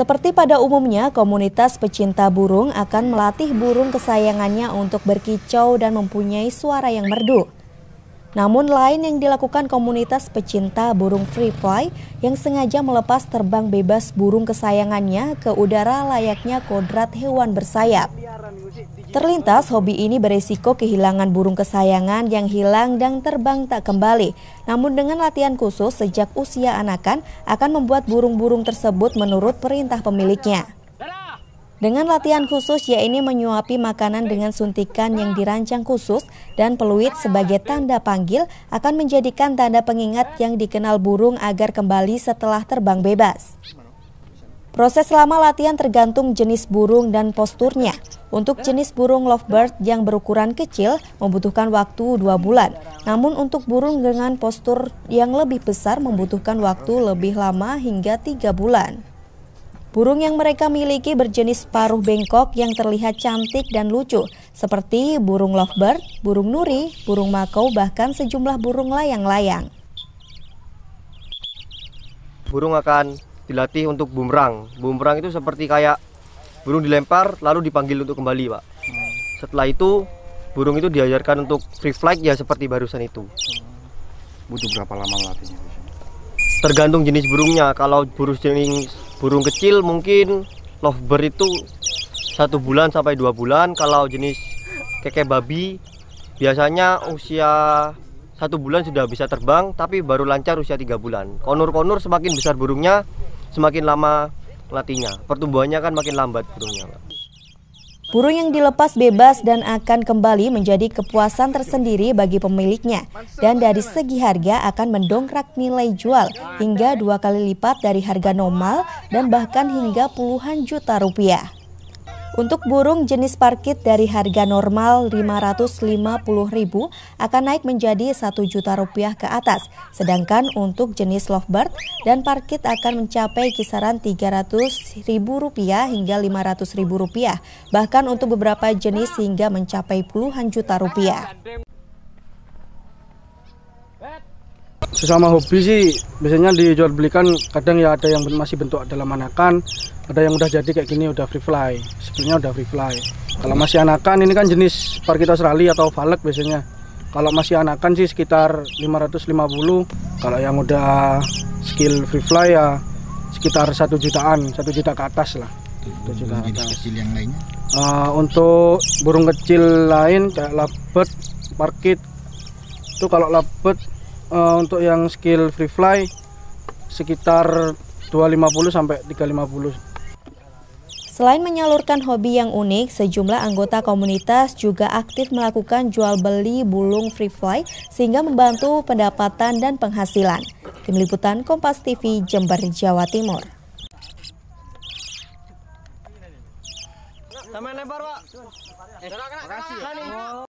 Seperti pada umumnya, komunitas pecinta burung akan melatih burung kesayangannya untuk berkicau dan mempunyai suara yang merdu. Namun lain yang dilakukan komunitas pecinta burung free fly yang sengaja melepas terbang bebas burung kesayangannya ke udara layaknya kodrat hewan bersayap. Terlintas, hobi ini beresiko kehilangan burung kesayangan yang hilang dan terbang tak kembali. Namun dengan latihan khusus sejak usia anakan akan membuat burung-burung tersebut menurut perintah pemiliknya. Dengan latihan khusus, yaitu menyuapi makanan dengan suntikan yang dirancang khusus dan peluit sebagai tanda panggil akan menjadikan tanda pengingat yang dikenal burung agar kembali setelah terbang bebas. Proses selama latihan tergantung jenis burung dan posturnya. Untuk jenis burung lovebird yang berukuran kecil membutuhkan waktu dua bulan. Namun untuk burung dengan postur yang lebih besar membutuhkan waktu lebih lama hingga tiga bulan. Burung yang mereka miliki berjenis paruh bengkok yang terlihat cantik dan lucu, seperti burung lovebird, burung nuri, burung makau, bahkan sejumlah burung layang-layang. Burung akan dilatih untuk bumerang. Bumerang itu seperti kayak burung dilempar lalu dipanggil untuk kembali, Pak. Setelah itu, burung itu diajarkan untuk free flight ya seperti barusan itu. Butuh berapa lama melatihnya? Tergantung jenis burungnya. Kalau burung jenis burung kecil mungkin lovebird itu satu bulan sampai dua bulan kalau jenis keke babi biasanya usia satu bulan sudah bisa terbang tapi baru lancar usia tiga bulan konur-konur semakin besar burungnya semakin lama latihnya pertumbuhannya kan makin lambat burungnya Pak. Burung yang dilepas bebas dan akan kembali menjadi kepuasan tersendiri bagi pemiliknya dan dari segi harga akan mendongkrak nilai jual hingga dua kali lipat dari harga normal dan bahkan hingga puluhan juta rupiah. Untuk burung jenis parkit dari harga normal Rp550.000 akan naik menjadi satu juta rupiah ke atas, sedangkan untuk jenis lovebird dan parkit akan mencapai kisaran Rp300.000 hingga Rp500.000, bahkan untuk beberapa jenis hingga mencapai puluhan juta rupiah. sesama hobi sih biasanya dijual belikan kadang ya ada yang masih bentuk dalam anakan ada yang udah jadi kayak gini udah free fly sebelumnya udah free fly kalau masih anakan ini kan jenis parkita serali atau valek biasanya kalau masih anakan sih sekitar 550 kalau yang udah skill free fly ya sekitar satu jutaan satu juta ke atas lah gitu. juta kecil yang lainnya uh, untuk burung kecil lain kayak labet parkit itu kalau labet uh, untuk yang skill free fly sekitar 250 sampai 350. Selain menyalurkan hobi yang unik, sejumlah anggota komunitas juga aktif melakukan jual beli bulung free fly sehingga membantu pendapatan dan penghasilan. Tim Liputan Kompas TV Jember, Jawa Timur. Sama lebar, Pak. Eh, terima kasih.